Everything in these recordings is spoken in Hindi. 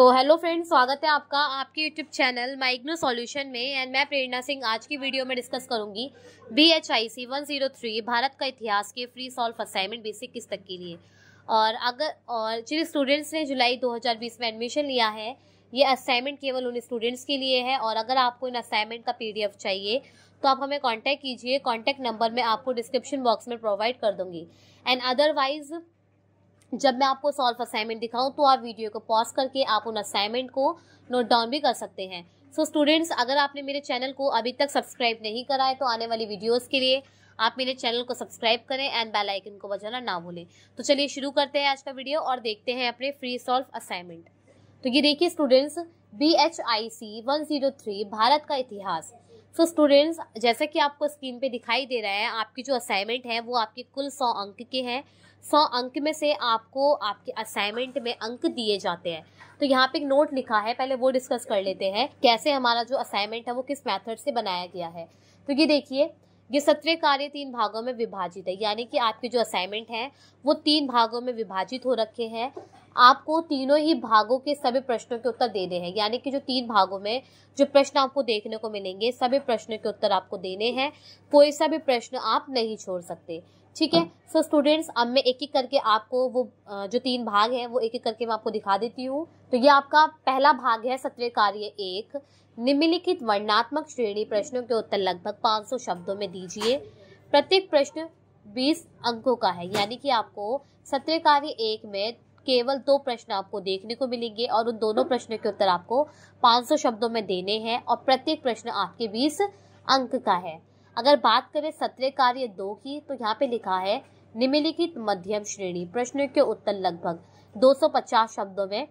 सो हेलो फ्रेंड्स स्वागत है आपका आपके यूट्यूब चैनल माइग्नो सॉल्यूशन में एंड मैं प्रेरणा सिंह आज की वीडियो में डिस्कस करूंगी B H I C one zero three Bharat का इतिहास के फ्री सॉल्व असाइनमेंट बेसिक किस तक के लिए और अगर और जिन स्टूडेंट्स ने जुलाई 2020 में एडमिशन लिया है ये असाइनमेंट केवल उन स्टूडेंट्स के लिए है और अगर आपको इन असाइनमेंट का पी चाहिए तो आप हमें कॉन्टैक्ट कीजिए कॉन्टैक्ट नंबर मैं आपको डिस्क्रिप्शन बॉक्स में प्रोवाइड कर दूँगी एंड अदरवाइज़ जब मैं आपको सॉल्व असाइनमेंट दिखाऊं तो आप वीडियो को पॉज करके आप उन असाइनमेंट को नोट डाउन भी कर सकते हैं सो so स्टूडेंट्स अगर आपने मेरे चैनल को अभी तक सब्सक्राइब नहीं करा है तो आने वाली वीडियोस के लिए आप मेरे चैनल को सब्सक्राइब करें एंड बेल आइकन को बजाना ना भूलें तो चलिए शुरू करते हैं आज का वीडियो और देखते हैं अपने फ्री सॉल्व असाइनमेंट तो ये देखिए students B H I C one zero three Bharat का इतिहास सो so स्टूडेंट्स जैसा कि आपको स्क्रीन पे दिखाई दे रहा है आपकी जो असाइनमेंट है वो आपके कुल सौ अंक के हैं सौ अंक में से आपको आपके असाइनमेंट में अंक दिए जाते हैं तो यहाँ पे एक नोट लिखा है पहले वो डिस्कस कर लेते हैं कैसे हमारा जो असाइनमेंट है वो किस मेथड से बनाया गया है तो ये देखिए ये सत्रह कार्य तीन भागों में विभाजित है यानी कि आपके जो असाइनमेंट हैं वो तीन भागों में विभाजित हो रखे हैं आपको तीनों ही भागों के सभी प्रश्नों के उत्तर देने हैं यानी कि जो तीन भागों में जो प्रश्न आपको देखने को मिलेंगे सभी प्रश्नों के उत्तर आपको देने हैं कोई सा भी प्रश्न आप नहीं छोड़ सकते ठीक है सो हाँ। स्टूडेंट्स अब मैं एक एक करके आपको वो जो तीन भाग हैं वो एक एक करके मैं आपको दिखा देती हूँ तो ये आपका पहला भाग है सत्य कार्य एक निम्नलिखित वर्णात्मक श्रेणी प्रश्नों के उत्तर लगभग 500 शब्दों में दीजिए प्रत्येक प्रश्न 20 अंकों का है यानी कि आपको सत्र कार्य एक में केवल दो प्रश्न आपको देखने को मिलेंगे और उन दोनों प्रश्नों के उत्तर आपको 500 शब्दों में देने हैं और प्रत्येक प्रश्न आपके 20 अंक का है अगर बात करें सत्र कार्य दो की तो यहाँ पे लिखा है निम्नलिखित मध्यम श्रेणी प्रश्नों के उत्तर लगभग 250 शब्दों में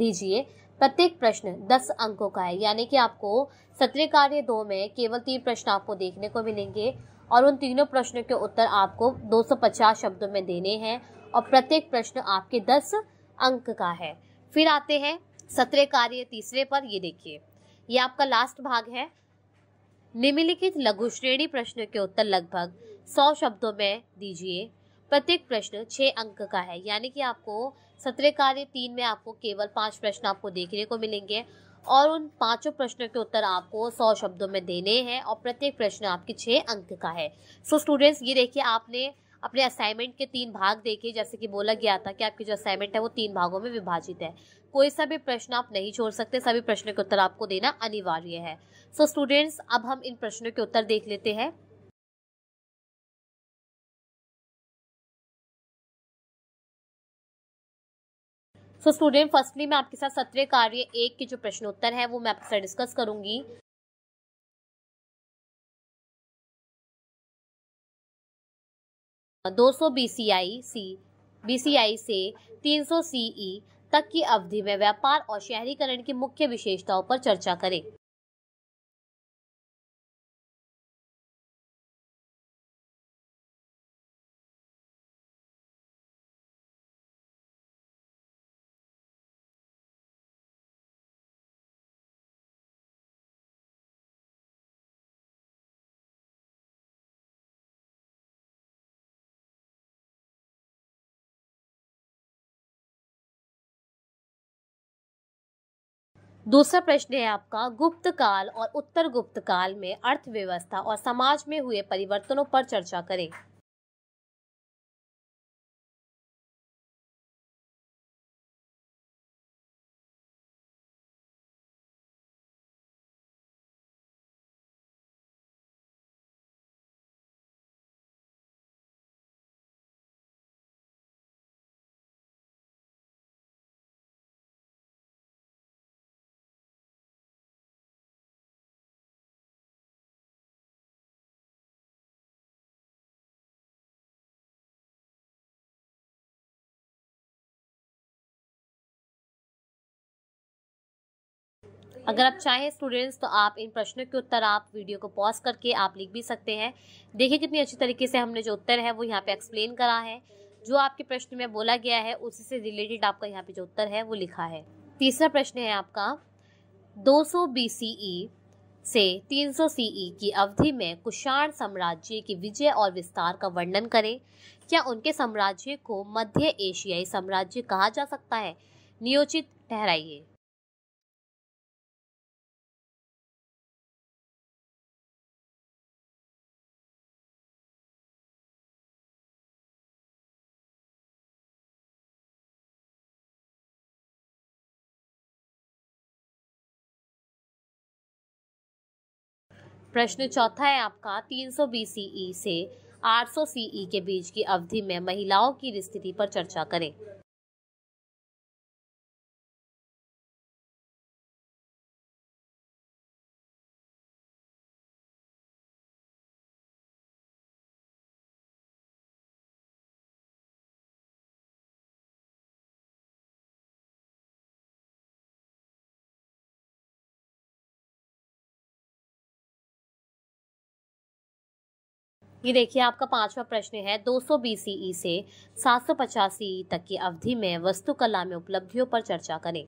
दीजिए प्रत्येक प्रश्न 10 अंकों का है यानी कि आपको सत्र कार्य दो में केवल तीन प्रश्न आपको देखने को मिलेंगे और उन तीनों प्रश्नों के उत्तर आपको 250 शब्दों में देने हैं और प्रत्येक प्रश्न आपके दस अंक का है फिर आते हैं सत्रह कार्य तीसरे पर ये देखिए ये आपका लास्ट भाग है निम्नलिखित लघु श्रेणी प्रश्न के उत्तर लगभग सौ शब्दों में दीजिए प्रत्येक प्रश्न छः अंक का है यानी कि आपको सत्रह कार्य तीन में आपको केवल पांच प्रश्न आपको देखने को मिलेंगे और उन पांचों प्रश्नों के उत्तर आपको सौ शब्दों में देने हैं और प्रत्येक प्रश्न आपके छः अंक का है सो so, स्टूडेंट्स ये देखिए आपने अपने असाइनमेंट के तीन भाग देखिए जैसे कि बोला गया था कि आपकी जो असाइनमेंट है वो तीन भागों में विभाजित है कोई सा भी प्रश्न आप नहीं छोड़ सकते सभी प्रश्नों के उत्तर आपको देना अनिवार्य है सो so, स्टूडेंट्स अब हम इन प्रश्नों के उत्तर देख लेते हैं सो स्टूडेंट फर्स्टली मैं आपके साथ सत्रह कार्य एक के जो प्रश्नोत्तर है वो मैं आपके साथ डिस्कस करूंगी 200 सौ सी बीसीआई से 300 सीई e तक की अवधि में व्यापार और शहरीकरण की मुख्य विशेषताओं पर चर्चा करें दूसरा प्रश्न है आपका गुप्त काल और उत्तर गुप्त काल में अर्थव्यवस्था और समाज में हुए परिवर्तनों पर चर्चा करें अगर आप चाहें स्टूडेंट्स तो आप इन प्रश्नों के उत्तर आप वीडियो को पॉज करके आप लिख भी सकते हैं देखिए कितनी अच्छी तरीके से हमने जो उत्तर है वो यहाँ पे एक्सप्लेन करा है जो आपके प्रश्न में बोला गया है उसी से रिलेटेड आपका यहाँ पे जो उत्तर है वो लिखा है तीसरा प्रश्न है आपका 200 सौ e से 300 सौ e की अवधि में कुषाण साम्राज्य की विजय और विस्तार का वर्णन करें क्या उनके साम्राज्य को मध्य एशियाई साम्राज्य कहा जा सकता है नियोजित ठहराइए प्रश्न चौथा है आपका 300 बीसीई e से 800 सीई e के बीच की अवधि में महिलाओं की स्थिति पर चर्चा करें ये देखिए आपका पांचवा प्रश्न है 200 बीसीई से सात सौ तक की अवधि में कला में उपलब्धियों पर चर्चा करें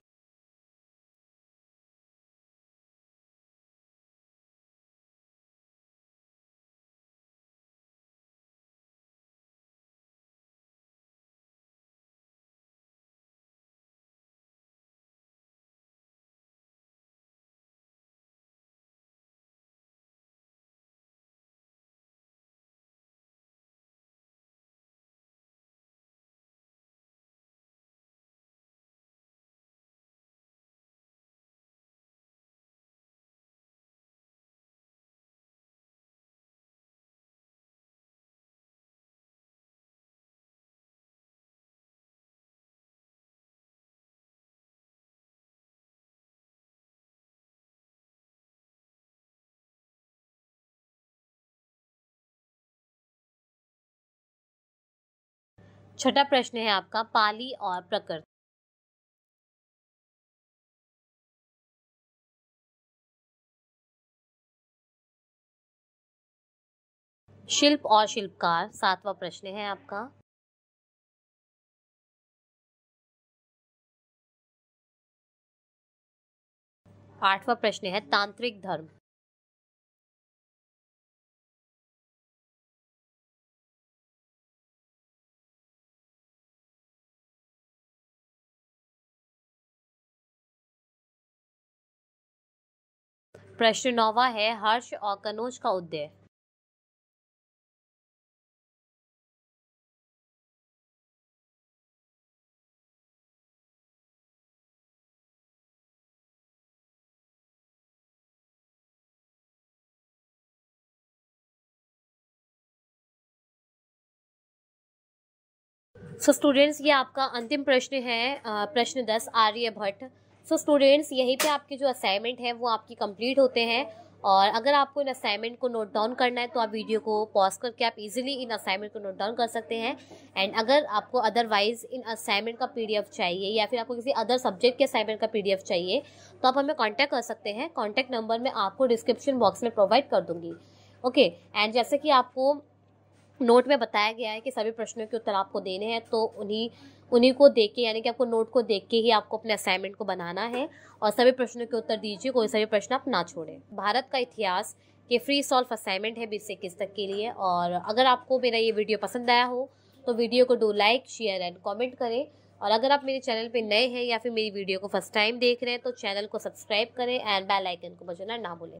छठा प्रश्न है आपका पाली और प्रकृत शिल्प और शिल्पकार सातवां प्रश्न है आपका आठवां प्रश्न है तांत्रिक धर्म प्रश्न नौवा है हर्ष और कनोज का उदय सो so स्टूडेंट्स ये आपका अंतिम प्रश्न है प्रश्न दस आर्य भट्ट सो स्टूडेंट्स यहीं पे आपके जो असाइनमेंट है वो आपकी कंप्लीट होते हैं और अगर आपको इन असाइनमेंट को नोट डाउन करना है तो आप वीडियो को पॉज करके आप इजीली इन असाइनमेंट को नोट डाउन कर सकते हैं एंड अगर आपको अदरवाइज़ इन असाइनमेंट का पीडीएफ चाहिए या फिर आपको किसी अदर सब्जेक्ट के असाइनमेंट का पीडीएफ चाहिए तो आप हमें कॉन्टैक्ट कर सकते हैं कॉन्टैक्ट नंबर मैं आपको डिस्क्रिप्शन बॉक्स में प्रोवाइड कर दूँगी ओके एंड जैसे कि आपको नोट में बताया गया है कि सभी प्रश्नों के उत्तर आपको देने हैं तो उन्हीं उन्हीं को देख के यानी कि आपको नोट को देख के ही आपको अपने असाइनमेंट को बनाना है और सभी प्रश्नों के उत्तर दीजिए कोई सभी प्रश्न आप ना छोड़ें भारत का इतिहास के फ्री सॉल्व असाइनमेंट है बीस से इक्कीस तक के लिए और अगर आपको मेरा ये वीडियो पसंद आया हो तो वीडियो को do like share and comment करें और अगर आप मेरे चैनल पर नए हैं या फिर मेरी वीडियो को फर्स्ट टाइम देख रहे हैं तो चैनल को सब्सक्राइब करें एंड बेलाइकन को बजाना ना भूलें